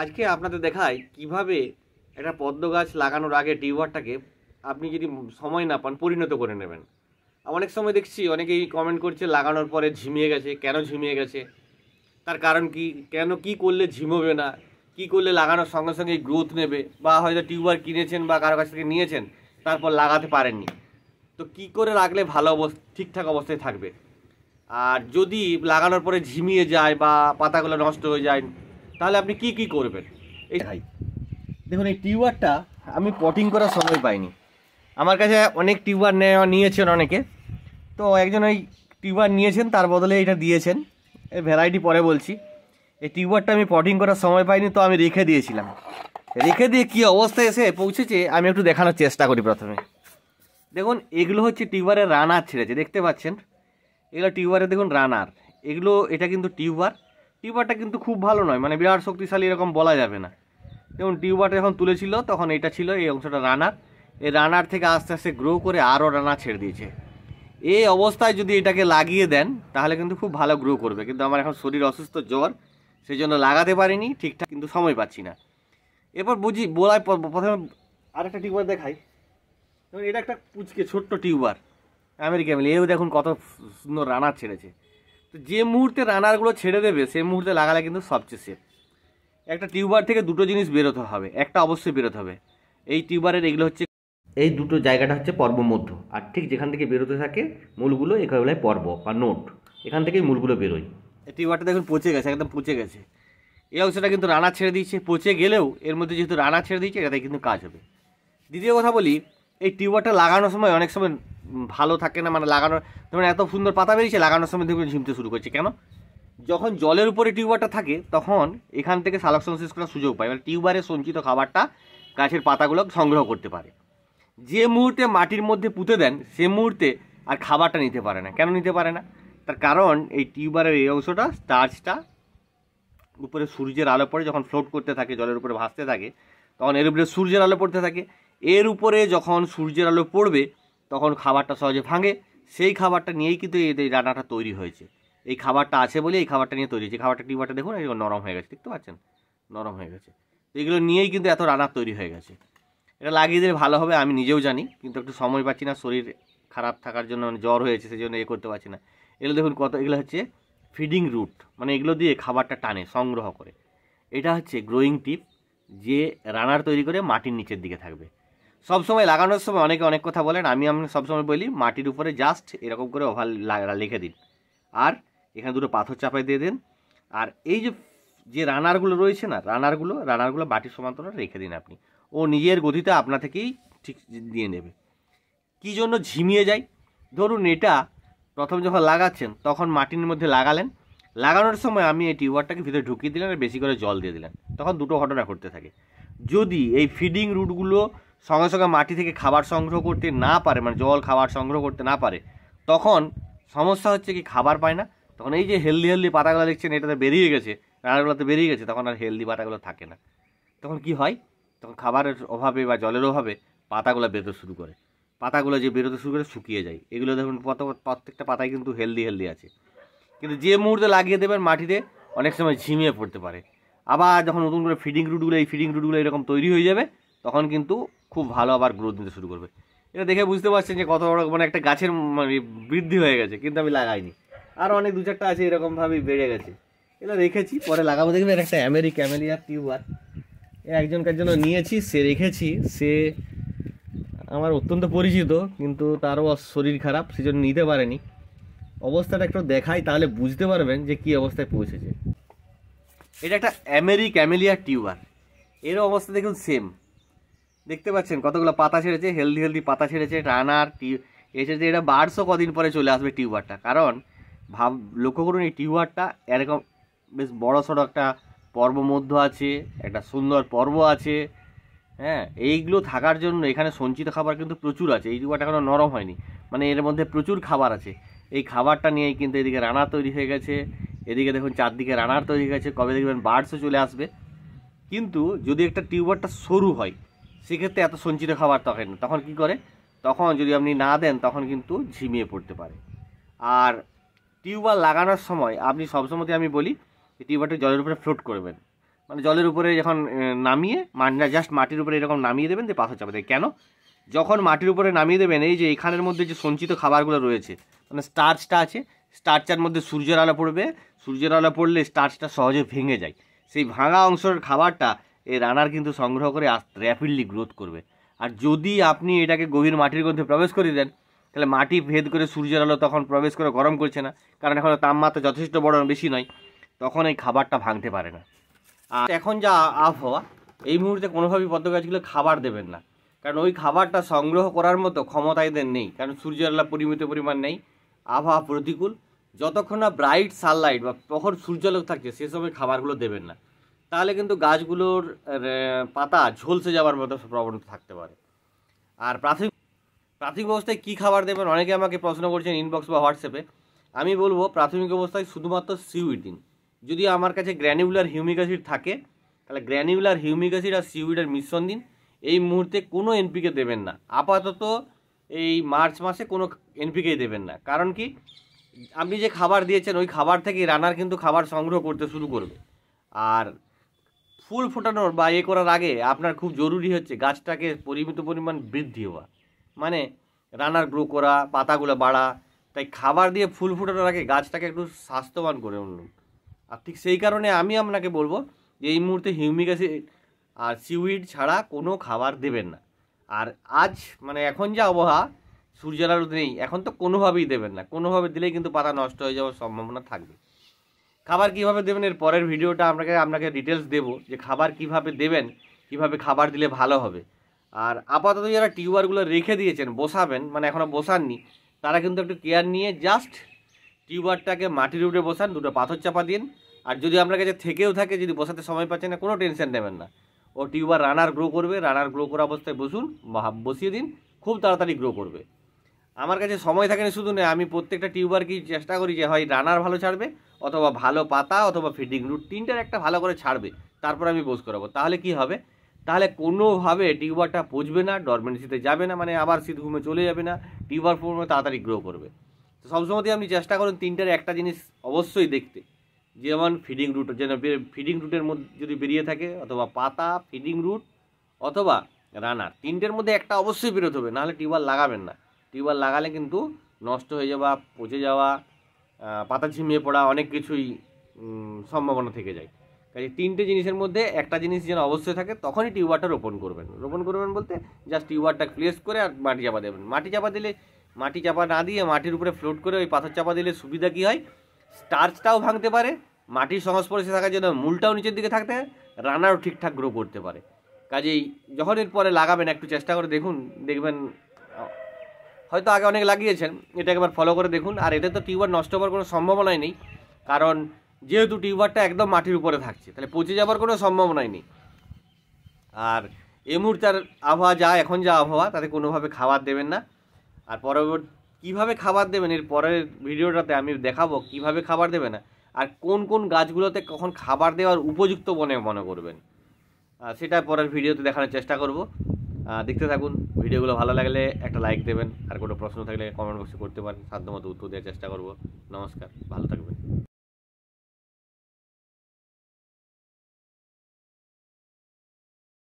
আজকে আপনাদের দেখায় কিভাবে একটা পদ্ম গাছ লাগানোর আগে টিউবারটাকে আপনি যদি সময় না পান পরিণত করে নেবেন অনেক সময় দেখছি অনেকেই কমেন্ট করছে লাগানোর পরে ঝিমিয়ে গেছে কেন ঝিমিয়ে গেছে তার কারণ কি কেন কি করলে ঝিমোবে না কি করলে লাগানোর সঙ্গে সঙ্গে গ্রোথ নেবে বা হয়তো টিউবার কিনেছেন বা কারো কাছ থেকে নিয়েছেন তারপর লাগাতে পারেননি তো কি করে রাখলে ভালো অবস্থা ঠিকঠাক অবস্থায় থাকবে আর যদি লাগানোর পরে ঝিমিয়ে যায় বা পাতাগুলো নষ্ট হয়ে যায় তাহলে আপনি কি কি করবেন এই ভাই দেখুন এই টিউবারটা আমি পটিং করার সময় পাইনি আমার কাছে অনেক টিউবার নিয়েছেন অনেকে তো একজন ওই টিউবার নিয়েছেন তার বদলে এটা দিয়েছেন এর ভ্যারাইটি পরে বলছি এই টিউবারটা আমি পটিং করার সময় পাইনি তো আমি রেখে দিয়েছিলাম রেখে দিয়ে কি অবস্থায় এসে পৌঁছেছে আমি একটু দেখানোর চেষ্টা করি প্রথমে দেখুন এগুলো হচ্ছে টিউবারের রানার ছেড়েছে দেখতে পাচ্ছেন এগুলো টিউবারে দেখুন রানার এগুলো এটা কিন্তু টিউবার টিউবারটা কিন্তু খুব ভালো নয় মানে বিরাট শক্তিশালী এরকম বলা যাবে না যেমন টিউবারটা যখন তুলেছিল তখন এটা ছিল এই অংশটা রানার এই রানার থেকে আস্তে আস্তে গ্রো করে আরও রানা ছেড়ে দিয়েছে এই অবস্থায় যদি এটাকে লাগিয়ে দেন তাহলে কিন্তু খুব ভালো গ্রো করবে কিন্তু আমার এখন শরীর অসুস্থ জ্বর সেই জন্য লাগাতে পারিনি ঠিকঠাক কিন্তু সময় পাচ্ছি না এরপর বুঝি বলাই প্রথমে আরেকটা টিউবার দেখাই এটা একটা পুচকে ছোট্ট টিউবার আমেরিকা মিলে এও দেখুন কত সুন্দর রানার ছেড়েছে তো যে মুহূর্তে রানারগুলো ছেড়ে দেবে সেই মুহূর্তে লাগালে কিন্তু সবচেয়ে সেফ একটা টিউবার থেকে দুটো জিনিস বেরোতে হবে একটা অবশ্যই বেরোতে হবে এই টিউবারের এগুলো হচ্ছে এই দুটো জায়গাটা হচ্ছে পর্বমধ্য আর ঠিক যেখান থেকে বেরোতে থাকে মূলগুলো এখানে বলে পর্ব বা নোট এখান থেকেই মূলগুলো বেরোয় টিউবারটা দেখুন পচে গেছে একদম পচে গেছে এই অংশটা কিন্তু রানা ছেড়ে দিয়েছে পচে গেলেও এর মধ্যে যেহেতু রানা ছেড়ে দিয়েছে এটাতে কিন্তু কাজ হবে দ্বিতীয় কথা বলি এই টিউবারটা লাগানোর সময় অনেক সময় ভালো থাকে না মানে লাগানোর ধরুন এত সুন্দর পাতা বেরিয়েছে লাগানোর সময় দেখবেন ঝিমতে শুরু করছে কেন যখন জলের উপরে টিউবারটা থাকে তখন এখান থেকে সালক সংশ্লেষ করার সুযোগ পায় মানে টিউবারে সঞ্চিত খাবারটা গাছের পাতাগুলো সংগ্রহ করতে পারে যে মুহূর্তে মাটির মধ্যে পুঁতে দেন সে মুহূর্তে আর খাবারটা নিতে পারে না কেন নিতে পারে না তার কারণ এই টিউবারের এই অংশটা স্টার্চটা উপরে সূর্যের আলো পড়ে যখন ফ্লোট করতে থাকে জলের উপরে ভাসতে থাকে তখন এর উপরে সূর্যের আলো পড়তে থাকে এর উপরে যখন সূর্যের আলো পড়বে তখন খাবারটা সহজে ভাঙে সেই খাবারটা নিয়েই কিন্তু এই রান্নাটা তৈরি হয়েছে এই খাবারটা আছে বলে এই খাবারটা নিয়ে তৈরি হয়েছে খাবারটা টিবাটা দেখুন নরম হয়ে গেছে দেখতে পাচ্ছেন নরম হয়ে গেছে তো এগুলো নিয়েই কিন্তু এত রান্না তৈরি হয়ে গেছে এটা লাগিয়ে দিলে ভালো হবে আমি নিজেও জানি কিন্তু একটু সময় পাচ্ছি না শরীর খারাপ থাকার জন্য মানে জ্বর হয়েছে সেই জন্য এ করতে পারছি না এগুলো দেখুন কত এগুলো হচ্ছে ফিডিং রুট মানে এগুলো দিয়ে খাবারটা টানে সংগ্রহ করে এটা হচ্ছে গ্রোয়িং টিপ যে রানার তৈরি করে মাটির নিচের দিকে থাকবে সবসময় লাগানোর সময় অনেকে অনেক কথা বলেন আমি আমি সবসময় বলি মাটির উপরে জাস্ট এরকম করে ওভার লিখে দিন আর এখানে দুটো পাথর চাপাই দিয়ে দিন আর এই যে যে রানারগুলো রয়েছে না রানারগুলো রানারগুলো বাটির সমান্তরে রেখে দিন আপনি ও নিজের গতিতে আপনা থেকেই ঠিক দিয়ে নেবে কি জন্য ঝিমিয়ে যায় ধরুন এটা প্রথম যখন লাগাচ্ছেন তখন মাটির মধ্যে লাগালেন লাগানোর সময় আমি এই টিউবারটাকে ভিতরে ঢুকিয়ে দিলেন আর বেশি করে জল দিয়ে দিলেন তখন দুটো ঘটনা ঘটতে থাকে যদি এই ফিডিং রুটগুলো সঙ্গে সঙ্গে মাটি থেকে খাবার সংগ্রহ করতে না পারে মানে জল খাবার সংগ্রহ করতে না পারে তখন সমস্যা হচ্ছে কি খাবার পায় না তখন এই যে হেলদি হেলদি পাতাগুলো দেখছেন এটাতে বেরিয়ে গেছে রানাগুলোতে বেরিয়ে গেছে তখন আর হেলদি পাতাগুলো থাকে না তখন কি হয় তখন খাবারের অভাবে বা জলের অভাবে পাতাগুলো বেরোতে শুরু করে পাতাগুলো যে বেরোতে শুরু করে শুকিয়ে যায় এগুলো দেখুন প্রত্যেকটা পাতায় কিন্তু হেলদি হেলদি আছে কিন্তু যে মুহূর্তে লাগিয়ে দেবেন মাটিতে অনেক সময় ঝিমিয়ে পড়তে পারে আবার যখন নতুন করে ফিডিং রুটগুলো এই ফিডিং রুটগুলো এরকম তৈরি হয়ে যাবে তখন কিন্তু খুব ভালো আবার গ্রোথ দিতে শুরু করবে এটা দেখে বুঝতে পারছেন যে কত বড় মানে একটা গাছের মানে বৃদ্ধি হয়ে গেছে কিন্তু আমি লাগাইনি আর অনেক দু চারটা আছে এরকমভাবেই বেড়ে গেছে এটা রেখেছি পরে লাগাবো দেখবে একটা অ্যামেরি ক্যামেলিয়া টিউবার একজনকার জন্য নিয়েছি সে রেখেছি সে আমার অত্যন্ত পরিচিত কিন্তু তারও শরীর খারাপ সেজন্য নিতে পারেনি অবস্থাটা একটু দেখাই তাহলে বুঝতে পারবেন যে কি অবস্থায় পৌঁছেছে এটা একটা অ্যামেরি ক্যামেলিয়া টিউবার এর অবস্থা দেখুন সেম দেখতে পাচ্ছেন কতগুলো পাতা ছেড়েছে হেলদি হেলদি পাতা ছেড়েছে রানার টিউ এসেছে এটা বারশো কদিন পরে চলে আসবে টিউবারটা কারণ ভাব লক্ষ্য করুন এই টিউবারটা এরকম বেশ বড় সড়ো একটা পর্ব মধ্য আছে একটা সুন্দর পর্ব আছে হ্যাঁ এইগুলো থাকার জন্য এখানে সঞ্চিত খাবার কিন্তু প্রচুর আছে এই টিউবারটা এখনও নরম হয়নি মানে এর মধ্যে প্রচুর খাবার আছে এই খাবারটা নিয়েই কিন্তু এদিকে রানার তৈরি হয়ে গেছে এদিকে দেখুন চারদিকে রানার তৈরি হয়ে গেছে কবে দেখবেন বার্ডসও চলে আসবে কিন্তু যদি একটা টিউবারটা সরু হয় সেক্ষেত্রে এত সঞ্চিত খাবার তখন তখন কি করে তখন যদি আপনি না দেন তখন কিন্তু ঝিমিয়ে পড়তে পারে আর টিউবওয়েল লাগানোর সময় আপনি সবসময় আমি বলি যে টিউবওয়েলটা জলের উপরে ফ্লোট করবেন মানে জলের উপরে যখন নামিয়ে মানে জাস্ট মাটির উপরে এরকম নামিয়ে দেবেন যে পাথর চাপা দেয় কেন যখন মাটির উপরে নামিয়ে দেবেন এই যে এখানের মধ্যে যে সঞ্চিত খাবারগুলো রয়েছে মানে স্টার্চটা আছে স্টার্চার মধ্যে সূর্যের আলো পড়বে সূর্যের আলো পড়লে স্টার্চটা সহজে ভেঙে যায় সেই ভাঙা অংশের খাবারটা এই রানার কিন্তু সংগ্রহ করে র্যাপিডলি গ্রোথ করবে আর যদি আপনি এটাকে গভীর মাটির মধ্যে প্রবেশ করে দেন তাহলে মাটি ভেদ করে সূর্যের আলো তখন প্রবেশ করে গরম করছে না কারণ এখন তাপমাত্রা যথেষ্ট বড় বেশি নয় তখন এই খাবারটা ভাঙতে পারে না আর এখন যা আবহাওয়া এই মুহূর্তে কোনোভাবেই পদ্ম গাছগুলো খাবার দেবেন না কারণ ওই খাবারটা সংগ্রহ করার মতো ক্ষমতা এদের নেই কারণ সূর্যের আলো পরিমিত পরিমাণ নেই আবহাওয়া প্রতিকূল যতক্ষণ না ব্রাইট সানলাইট বা তখন সূর্যালোক থাকছে সে সময় খাবারগুলো দেবেন না তাহলে কিন্তু গাছগুলোর পাতা ঝলসে যাওয়ার মতো প্রবণতা থাকতে পারে আর প্রাথমিক প্রাথমিক অবস্থায় কী খাবার দেবেন অনেকে আমাকে প্রশ্ন করছেন ইনবক্স বা হোয়াটসঅ্যাপে আমি বলবো প্রাথমিক অবস্থায় শুধুমাত্র সিউইড দিন যদি আমার কাছে গ্র্যানিউলার হিউমিক অ্যাসিড থাকে তাহলে গ্র্যানিউলার হিউমিক অ্যাসিড আর সিউইডের মিশ্রণ দিন এই মুহূর্তে কোনো এনপিকে দেবেন না আপাতত এই মার্চ মাসে কোনো এনপিকে দেবেন না কারণ কি আপনি যে খাবার দিয়েছেন ওই খাবার থেকে রানার কিন্তু খাবার সংগ্রহ করতে শুরু করবে আর ফুল ফোটানোর বা এ করার আগে আপনার খুব জরুরি হচ্ছে গাছটাকে পরিমিত পরিমাণ বৃদ্ধি হওয়া মানে রানার গ্রো করা পাতাগুলো বাড়া তাই খাবার দিয়ে ফুল ফোটানোর আগে গাছটাকে একটু স্বাস্থ্যবান করে উঠুন আর ঠিক সেই কারণে আমি আপনাকে বলবো যে এই মুহূর্তে হিউমিক অ্যাসিড আর সিউইড ছাড়া কোনো খাবার দেবেন না আর আজ মানে এখন যা আবহাওয়া সূর্যের আলো নেই এখন তো কোনোভাবেই দেবেন না কোনোভাবে দিলেই কিন্তু পাতা নষ্ট হয়ে যাওয়ার সম্ভাবনা থাকবে খাবার কিভাবে দেবেন এর পরের ভিডিওটা আপনাকে আপনাকে ডিটেলস দেবো যে খাবার কিভাবে দেবেন কিভাবে খাবার দিলে ভালো হবে আর আপাতত যারা টিউবারগুলো রেখে দিয়েছেন বসাবেন মানে এখনও বসাননি তারা কিন্তু একটু কেয়ার নিয়ে জাস্ট টিউবারটাকে মাটির উপরে বসান দুটো পাথর চাপা দিন আর যদি আপনার কাছে থেকেও থাকে যদি বসাতে সময় পাচ্ছেন না কোনো টেনশন নেবেন না ও টিউবার রানার গ্রো করবে রানার গ্রো করা অবস্থায় বসুন বসিয়ে দিন খুব তাড়াতাড়ি গ্রো করবে আমার কাছে সময় থাকে না শুধু না আমি প্রত্যেকটা টিউবারকেই চেষ্টা করি যে হয় রানার ভালো ছাড়বে অথবা ভালো পাতা অথবা ফিডিং রুট তিনটার একটা ভালো করে ছাড়বে তারপর আমি বোস করাবো তাহলে কি হবে তাহলে কোনোভাবে টিউবারটা পচবে না ডরমেন্সিতে যাবে না মানে আবার শীত ঘুমে চলে যাবে না টিউবার ফর্মে তাড়াতাড়ি গ্রো করবে তো সবসময়তেই আপনি চেষ্টা করুন তিনটার একটা জিনিস অবশ্যই দেখতে যেমন ফিডিং রুট যেন ফিডিং রুটের মধ্যে যদি বেরিয়ে থাকে অথবা পাতা ফিডিং রুট অথবা রানার তিনটের মধ্যে একটা অবশ্যই বেরোতে হবে নাহলে টিউবার লাগাবেন না টিউবওয়েল লাগালে কিন্তু নষ্ট হয়ে যাওয়া পচে যাওয়া পাতা ঝিমিয়ে পড়া অনেক কিছুই সম্ভাবনা থেকে যায় কাজে তিনটে জিনিসের মধ্যে একটা জিনিস যেন অবশ্যই থাকে তখনই টিউবারটা রোপণ করবেন রোপণ করবেন বলতে জাস্ট টিউবারটা প্লেস করে আর মাটি চাপা দেবেন মাটি চাপা দিলে মাটি চাপা না দিয়ে মাটির উপরে ফ্লোট করে ওই পাথর চাপা দিলে সুবিধা কী হয় স্টার্চটাও ভাঙতে পারে মাটির সংস্পর্শে থাকার জন্য মূলটাও নিচের দিকে থাকতে রানারও ঠিকঠাক গ্রো করতে পারে কাজেই যখন এরপরে লাগাবেন একটু চেষ্টা করে দেখুন দেখবেন হয়তো আগে অনেক লাগিয়েছেন এটা একবার ফলো করে দেখুন আর এটা তো টিউবার নষ্ট হওয়ার কোনো সম্ভাবনাই নেই কারণ যেহেতু টিউবারটা একদম মাটির উপরে থাকছে তাহলে পচে যাওয়ার কোনো সম্ভাবনাই নেই আর এই মুহূর্তে আবহাওয়া যা এখন যা আবহাওয়া তাতে কোনোভাবে খাবার দেবেন না আর পরবর্তী কীভাবে খাবার দেবেন এর পরের ভিডিওটাতে আমি দেখাবো কিভাবে খাবার দেবে না আর কোন কোন গাছগুলোতে কখন খাবার দেওয়ার উপযুক্ত বনে মনে করবেন সেটা পরের ভিডিওতে দেখানোর চেষ্টা করব দেখতে থাকুন ভিডিওগুলো ভালো লাগলে একটা লাইক দেবেন আর কোনো প্রশ্ন থাকলে কমেন্ট বক্সে করতে পারেন সাধ্যমতো উত্তর দেওয়ার চেষ্টা করব নমস্কার ভালো থাকবেন